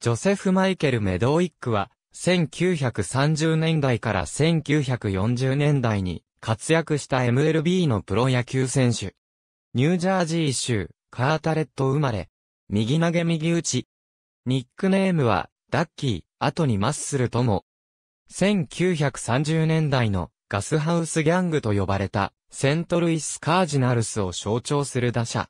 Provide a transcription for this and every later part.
ジョセフ・マイケル・メドウィックは、1930年代から1940年代に活躍した MLB のプロ野球選手。ニュージャージー州、カータレット生まれ。右投げ右打ち。ニックネームは、ダッキー、後にマッスルとも。1930年代のガスハウスギャングと呼ばれたセントルイス・カージナルスを象徴する打者。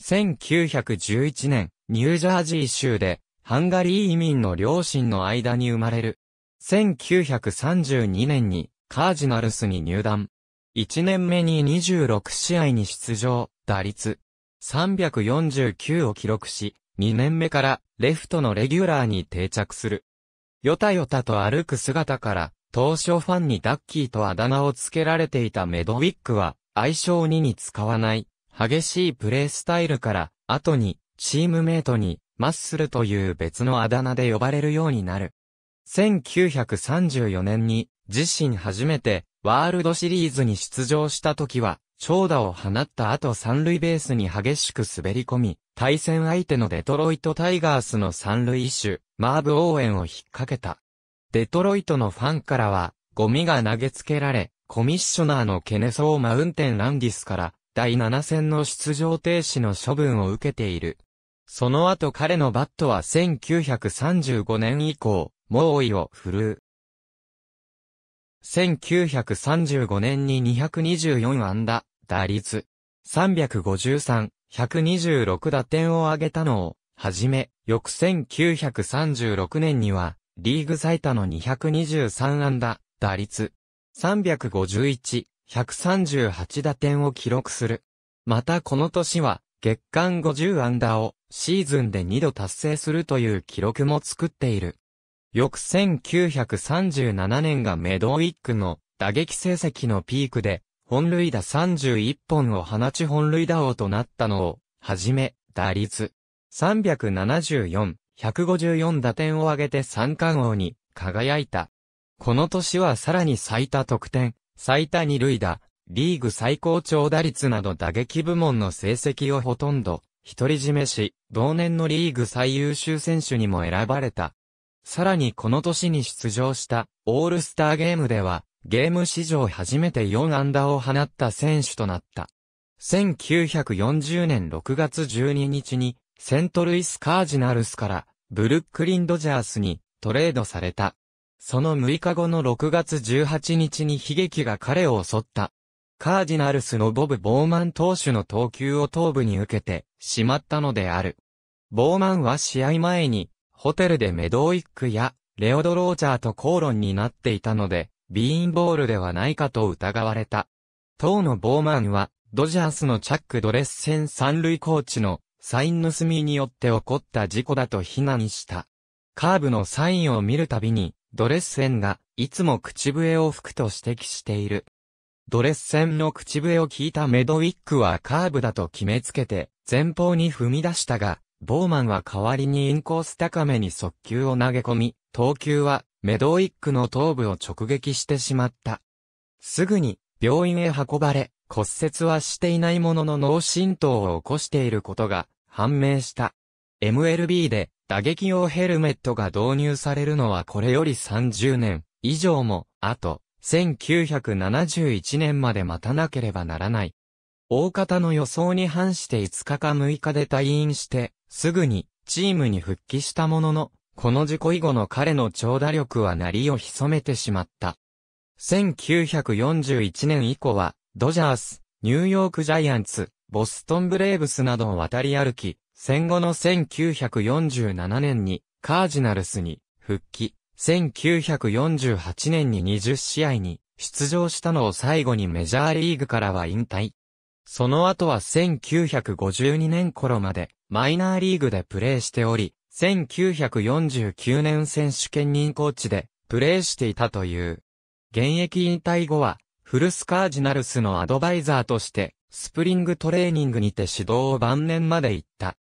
1911年、ニュージャージー州でハンガリー移民の両親の間に生まれる。1932年にカージナルスに入団。1年目に26試合に出場、打率349を記録し、2年目からレフトのレギュラーに定着する。よたよたと歩く姿から、当初ファンにダッキーとあだ名を付けられていたメドウィックは、相性2に使わない、激しいプレースタイルから、後に、チームメイトに、マッスルという別のあだ名で呼ばれるようになる。1934年に自身初めてワールドシリーズに出場した時は長打を放った後三塁ベースに激しく滑り込み、対戦相手のデトロイトタイガースの三塁手、マーブ・オーエンを引っ掛けた。デトロイトのファンからは、ゴミが投げつけられ、コミッショナーのケネソー・マウンテン・ランディスから、第7戦の出場停止の処分を受けている。その後彼のバットは1935年以降、猛威を振るう。1935年に224安打、打率、353、126打点を挙げたのを、はじめ、翌1936年には、リーグ最多の223安打、打率、351、138打点を記録する。またこの年は、月間50安打をシーズンで2度達成するという記録も作っている。翌1937年がメドウィックの打撃成績のピークで、本塁打31本を放ち本塁打王となったのを、はじめ、打率374、154打点を挙げて三冠王に輝いた。この年はさらに最多得点、最多二塁打、リーグ最高長打率など打撃部門の成績をほとんど、独り占めし、同年のリーグ最優秀選手にも選ばれた。さらにこの年に出場したオールスターゲームでは、ゲーム史上初めて4安打を放った選手となった。1940年6月12日に、セントルイスカージナルスからブルックリンドジャースにトレードされた。その6日後の6月18日に悲劇が彼を襲った。カージナルスのボブ・ボーマン投手の投球を頭部に受けてしまったのである。ボーマンは試合前に、ホテルでメドウィックやレオド・ローチャーと口論になっていたので、ビーンボールではないかと疑われた。当のボーマンは、ドジャースのチャック・ドレッセン三塁コーチのサイン盗みによって起こった事故だと非難した。カーブのサインを見るたびに、ドレッセンが、いつも口笛を吹くと指摘している。ドレッセンの口笛を聞いたメドウィックはカーブだと決めつけて、前方に踏み出したが、ボーマンは代わりにインコース高めに速球を投げ込み、投球はメドウィックの頭部を直撃してしまった。すぐに病院へ運ばれ、骨折はしていないものの脳震盪を起こしていることが判明した。MLB で打撃用ヘルメットが導入されるのはこれより30年以上も後1971年まで待たなければならない。大方の予想に反して5日か6日で退院して、すぐにチームに復帰したものの、この事故以後の彼の長打力は鳴りを潜めてしまった。1941年以降は、ドジャース、ニューヨークジャイアンツ、ボストンブレーブスなどを渡り歩き、戦後の1947年にカージナルスに復帰。1948年に20試合に出場したのを最後にメジャーリーグからは引退。その後は1952年頃までマイナーリーグでプレーしており、1949年選手権任コーチでプレーしていたという。現役引退後は、フルスカージナルスのアドバイザーとして、スプリングトレーニングにて指導を晩年まで行った。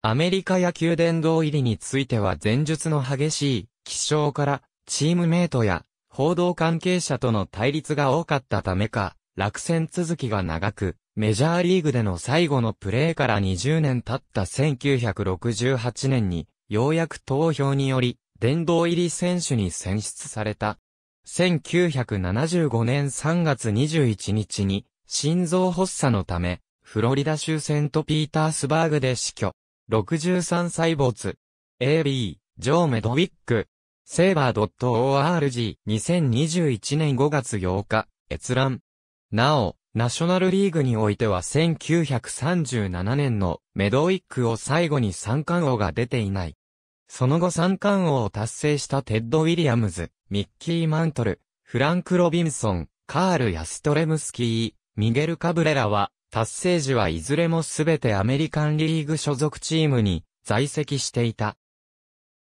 アメリカ野球殿堂入りについては前述の激しい気象からチームメイトや報道関係者との対立が多かったためか、落選続きが長く、メジャーリーグでの最後のプレーから20年経った1968年に、ようやく投票により、殿堂入り選手に選出された。1975年3月21日に、心臓発作のため、フロリダ州セントピータースバーグで死去。63歳没。AB、ジョー・メドウィック。セーバー .org2021 年5月8日、閲覧。なお、ナショナルリーグにおいては1937年のメドウィックを最後に三冠王が出ていない。その後三冠王を達成したテッド・ウィリアムズ、ミッキー・マントル、フランク・ロビンソン、カール・ヤストレムスキー、ミゲル・カブレラは、達成時はいずれもすべてアメリカンリーグ所属チームに在籍していた。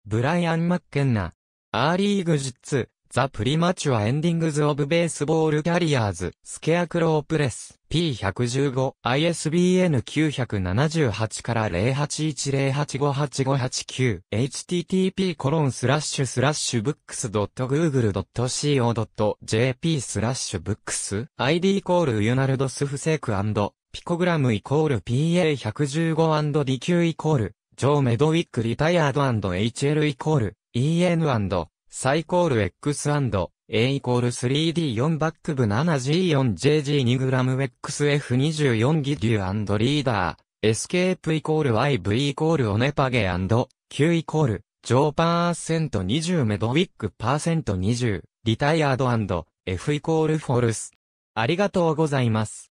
ブライアン・マッケンナ、アーリーグジッツ、ザ・プリマチュア・エンディングズ・オブ・ベースボール・キャリアーズ、スケアクロープレス、P115、ISBN 978から0810858589、http コロンスラッシュスラッシュブックス .google.co.jp スラッシュブックス、ID イコールユナルドスフセークピコグラムイコール p a 1 1 5 d q イコール、ジョー・メドウィック・リタイアード &HL イコール、en& サイコール x& a イコール 3d4 バック部 7g4jg2gxf24 ギデュリーダー、エスケープイコール yv イコールオネパゲ &q イコール、ジョーパーセント20メドウィックパーセント20、リタイアード &f イコールフォルス。ありがとうございます。